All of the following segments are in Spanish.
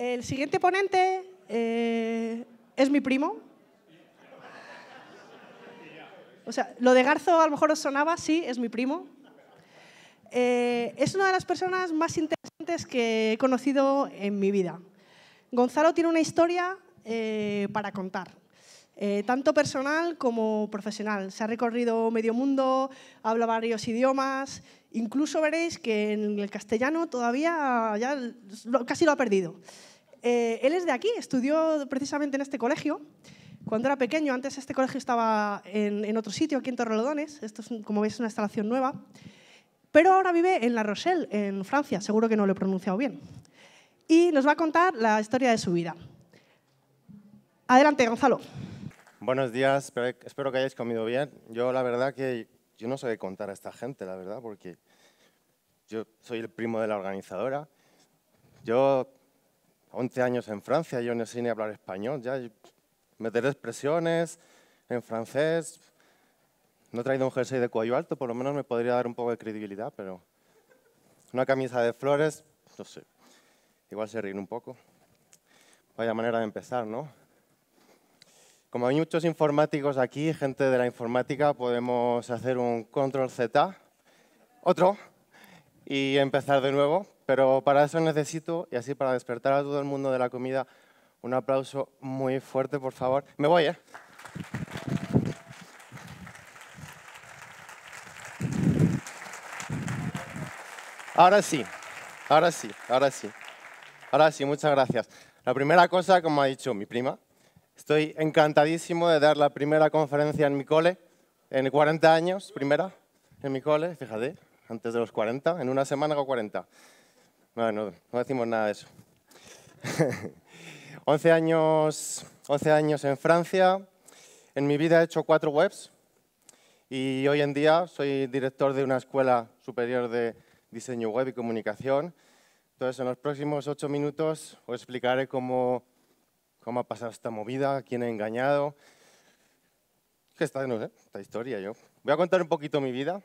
El siguiente ponente eh, es mi primo. O sea, lo de Garzo a lo mejor os sonaba, sí, es mi primo. Eh, es una de las personas más interesantes que he conocido en mi vida. Gonzalo tiene una historia eh, para contar. tanto personal como profesional. Se ha recorrido medio mundo, habla varios idiomas, incluso veréis que en el castellano todavía ya casi lo ha perdido. Eh, él es de aquí, estudió precisamente en este colegio. Cuando era pequeño, antes este colegio estaba en, otro sitio, aquí en Torrelodones. Esto es, como veis, una instalación nueva. Pero ahora vive en La Rochelle, en Francia. Seguro que no lo he pronunciado bien. Y nos va a contar la historia de su vida. Adelante, Gonzalo. Buenos días, espero que hayáis comido bien. Yo la verdad que yo no sé contar a esta gente, la verdad, porque yo soy el primo de la organizadora. Yo 11 años en Francia, yo no sé ni hablar español, ya meter expresiones en francés. No he traído un jersey de cuello alto, por lo menos me podría dar un poco de credibilidad, pero una camisa de flores, no sé, igual se ríen un poco. Vaya manera de empezar, ¿no? Como hay muchos informáticos aquí, gente de la informática, podemos hacer un control Z. Otro y empezar de nuevo, pero para eso necesito, y así para despertar a todo el mundo de la comida, un aplauso muy fuerte, por favor. Me voy, ¿eh? Ahora sí, ahora sí, ahora sí. Ahora sí, muchas gracias. La primera cosa, como ha dicho mi prima, estoy encantadísimo de dar la primera conferencia en mi cole, en 40 años, primera, en mi cole, fíjate antes de los 40. En una semana hago 40. No, no, decimos nada de eso. 11 años, 11 años en Francia. En mi vida he hecho cuatro webs y hoy en día soy director de una escuela superior de diseño web y comunicación. Entonces, en los próximos ocho minutos os explicaré cómo, cómo ha pasado esta movida, quién he engañado. Qué está, no sé, esta historia yo. Voy a contar un poquito mi vida,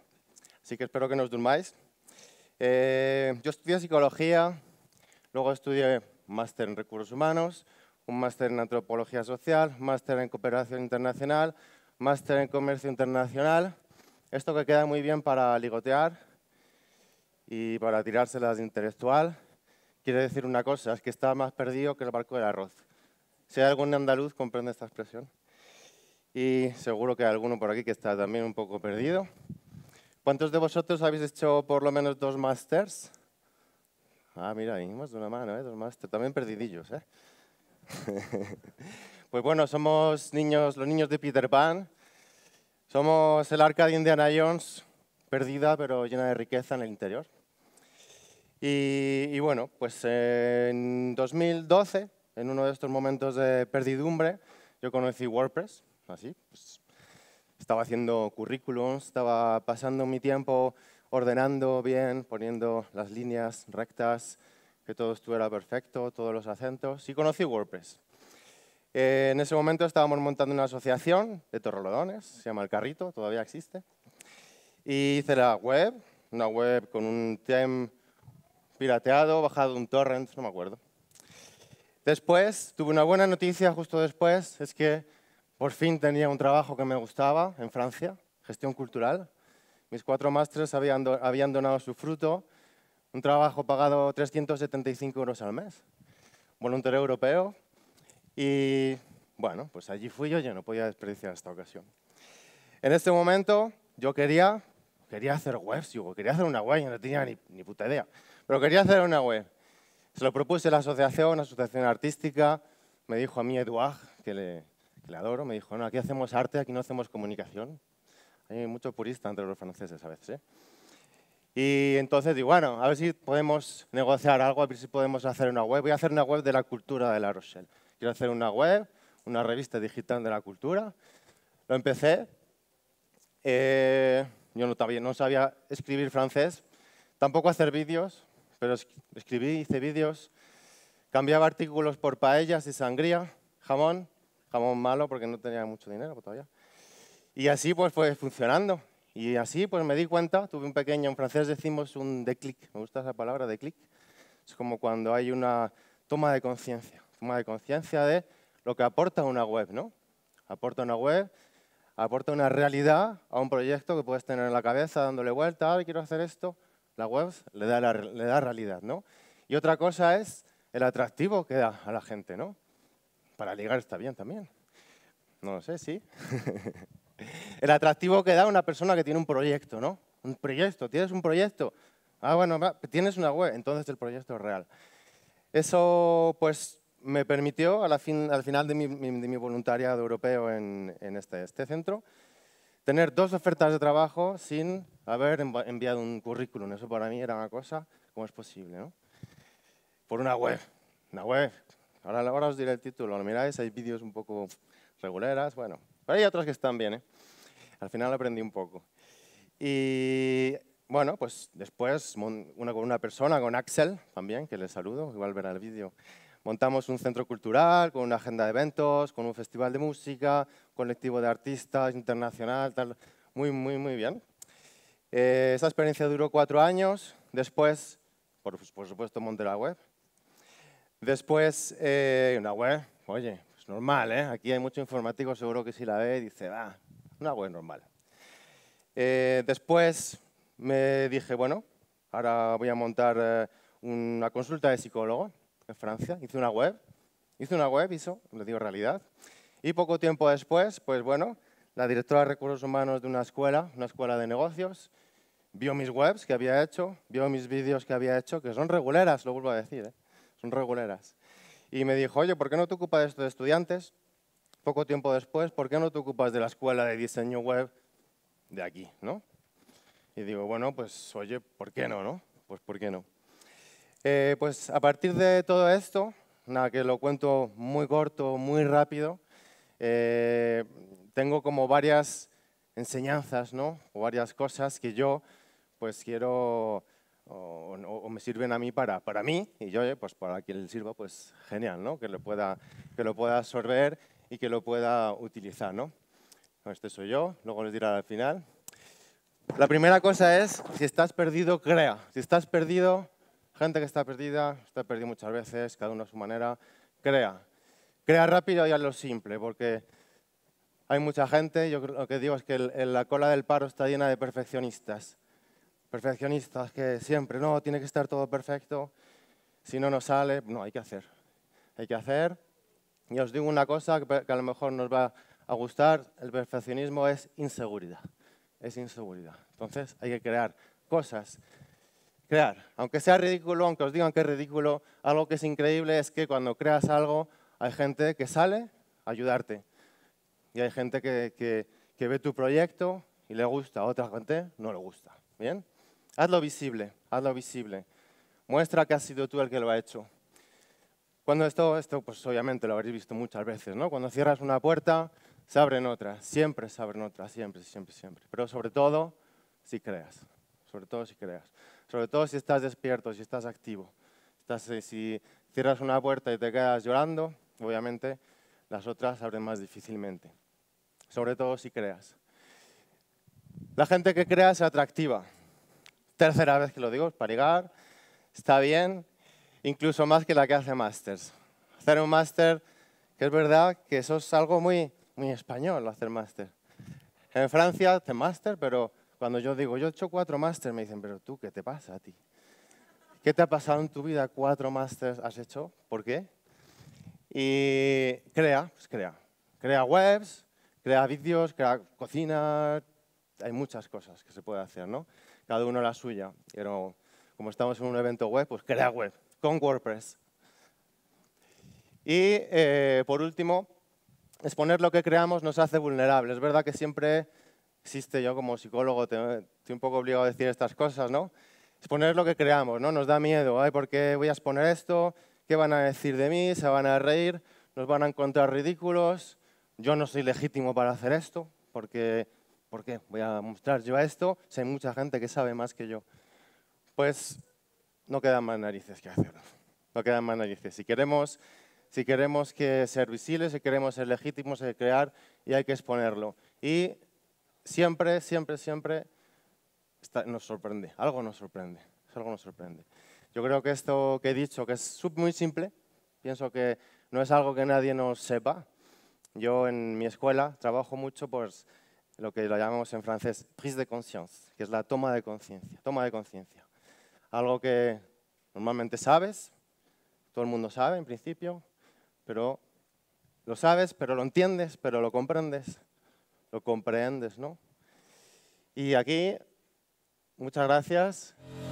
así que espero que no os durmáis. Eh, yo estudié psicología, luego estudié máster en recursos humanos, un máster en antropología social, máster en cooperación internacional, máster en comercio internacional. Esto que queda muy bien para ligotear y para tirárselas de intelectual. Quiere decir una cosa, es que está más perdido que el barco del arroz. Si hay algún andaluz, comprende esta expresión. Y seguro que hay alguno por aquí que está también un poco perdido. ¿Cuántos de vosotros habéis hecho por lo menos dos másters? Ah, mira, ahí más de una mano, ¿eh? dos másters. También perdidillos, ¿eh? pues bueno, somos niños, los niños de Peter Pan. Somos el arca de Indiana Jones, perdida pero llena de riqueza en el interior. Y, y bueno, pues en 2012, en uno de estos momentos de perdidumbre, yo conocí WordPress, así, pues, estaba haciendo currículum, estaba pasando mi tiempo ordenando bien, poniendo las líneas rectas, que todo estuviera perfecto, todos los acentos, y conocí WordPress. Eh, en ese momento estábamos montando una asociación de torrelodones, se llama El Carrito, todavía existe, y hice la web, una web con un tem pirateado, bajado un torrent, no me acuerdo. Después, tuve una buena noticia justo después, es que por fin tenía un trabajo que me gustaba en Francia, gestión cultural. Mis cuatro másteres habían, donado su fruto, un trabajo pagado 375 euros al mes, voluntario europeo. Y bueno, pues allí fui yo, yo no podía desperdiciar esta ocasión. En este momento yo quería, quería hacer webs, yo quería hacer una web, yo no tenía ni, puta idea, pero quería hacer una web. Se lo propuse la asociación, una asociación artística, me dijo a mí Eduard que le, adoro, me dijo, no, aquí hacemos arte, aquí no hacemos comunicación. Hay mucho purista entre los franceses a veces. ¿eh? Y entonces digo, bueno, a ver si podemos negociar algo, a ver si podemos hacer una web. Voy a hacer una web de la cultura de La Rochelle. Quiero hacer una web, una revista digital de la cultura. Lo empecé. Eh, yo no, no sabía escribir francés, tampoco hacer vídeos, pero escribí, hice vídeos. Cambiaba artículos por paellas y sangría, jamón, jamón malo porque no tenía mucho dinero todavía. Y así pues fue funcionando. Y así pues me di cuenta, tuve un pequeño, en francés decimos un clic. me gusta esa palabra, clic. Es como cuando hay una toma de conciencia, toma de conciencia de lo que aporta una web, ¿no? Aporta una web, aporta una realidad a un proyecto que puedes tener en la cabeza dándole vuelta, ver, quiero hacer esto. La web le da, le da realidad, ¿no? Y otra cosa es el atractivo que da a la gente, ¿no? Para ligar está bien también. No lo sé, sí. El atractivo que da una persona que tiene un proyecto, ¿no? Un proyecto, tienes un proyecto. Ah, bueno, tienes una web, entonces el proyecto es real. Eso, pues, me permitió al final de mi, voluntariado europeo en, este, este, centro tener dos ofertas de trabajo sin haber enviado un currículum. Eso para mí era una cosa, ¿cómo es posible? No? Por una web, una web Ahora, os diré el título, lo miráis, hay vídeos un poco reguleras, bueno, pero hay otros que están bien, ¿eh? Al final aprendí un poco. Y bueno, pues después una, una persona, con Axel también, que le saludo, igual verá el vídeo, montamos un centro cultural con una agenda de eventos, con un festival de música, colectivo de artistas internacional, tal, muy, muy, muy bien. Eh, esa experiencia duró cuatro años, después, por, por supuesto, monté la web, Después, eh, una web, oye, pues normal, ¿eh? Aquí hay mucho informático, seguro que si la ve, dice, va, ah, una web normal. Eh, después me dije, bueno, ahora voy a montar eh, una consulta de psicólogo en Francia. Hice una web, hice una web, hizo, le digo realidad. Y poco tiempo después, pues bueno, la directora de recursos humanos de una escuela, una escuela de negocios, vio mis webs que había hecho, vio mis vídeos que había hecho, que son reguleras, lo vuelvo a decir, ¿eh? son reguleras. Y me dijo, oye, ¿por qué no te ocupas de esto de estudiantes? Poco tiempo después, ¿por qué no te ocupas de la escuela de diseño web de aquí, no? Y digo, bueno, pues oye, ¿por qué no, no? Pues ¿por qué no? Eh, pues a partir de todo esto, nada, que lo cuento muy corto, muy rápido, eh, tengo como varias enseñanzas, ¿no? O varias cosas que yo, pues quiero o, me sirven a mí para, para mí, y yo, pues para quien le sirva, pues genial, ¿no? Que lo pueda, que lo pueda absorber y que lo pueda utilizar, ¿no? Este soy yo, luego les diré al final. La primera cosa es, si estás perdido, crea. Si estás perdido, gente que está perdida, está perdido muchas veces, cada uno a su manera, crea. Crea rápido y lo simple, porque hay mucha gente, yo lo que digo es que la cola del paro está llena de perfeccionistas perfeccionistas que siempre, no, tiene que estar todo perfecto, si no nos sale, no, hay que hacer. Hay que hacer. Y os digo una cosa que a lo mejor nos va a gustar, el perfeccionismo es inseguridad, es inseguridad. Entonces hay que crear cosas, crear, aunque sea ridículo, aunque os digan que es ridículo, algo que es increíble es que cuando creas algo hay gente que sale a ayudarte y hay gente que, que ve tu proyecto y le gusta, a otra gente no le gusta. ¿Bien? Hazlo visible, hazlo visible. Muestra que has sido tú el que lo ha hecho. Cuando esto, esto pues obviamente lo habréis visto muchas veces, ¿no? Cuando cierras una puerta, se abren otras, siempre se abren otras, siempre, siempre, siempre. Pero sobre todo, si creas, sobre todo si creas. Sobre todo si estás despierto, si estás activo. Eh, si cierras una puerta y te quedas llorando, obviamente las otras se abren más difícilmente. Sobre todo si creas. La gente que crea es atractiva tercera vez que lo digo, para llegar, está bien, incluso más que la que hace másters. Hacer un máster, que es verdad que eso es algo muy, muy español, hacer máster. En Francia hace máster, pero cuando yo digo, yo he hecho cuatro másters, me dicen, pero tú, ¿qué te pasa a ti? ¿Qué te ha pasado en tu vida? ¿Cuatro másters has hecho? ¿Por qué? Y crea, pues crea. Crea webs, crea vídeos, crea cocina. Hay muchas cosas que se puede hacer, ¿no? cada uno la suya. Pero como estamos en un evento web, pues crea web con WordPress. Y eh, por último, exponer lo que creamos nos hace vulnerables. Es verdad que siempre existe, yo como psicólogo estoy un poco obligado a decir estas cosas, ¿no? Exponer lo que creamos, ¿no? Nos da miedo, ¿ay? ¿por qué voy a exponer esto? ¿Qué van a decir de mí? ¿Se van a reír? ¿Nos van a encontrar ridículos? Yo no soy legítimo para hacer esto, porque ¿Por qué? Voy a mostrar yo a esto si hay mucha gente que sabe más que yo. Pues no quedan más narices que hacerlo. No quedan más narices. Si queremos, si queremos que ser visibles, si queremos ser legítimos, hay que crear y hay que exponerlo. Y siempre, siempre, siempre nos sorprende. Algo nos sorprende. Algo nos sorprende. Yo creo que esto que he dicho, que es muy simple, pienso que no es algo que nadie nos sepa. Yo en mi escuela trabajo mucho pues, lo que lo llamamos en francés prise de conscience, que es la toma de conciencia, toma de conciencia. Algo que normalmente sabes, todo el mundo sabe en principio, pero lo sabes, pero lo entiendes, pero lo comprendes, lo comprendes, ¿no? Y aquí, muchas gracias.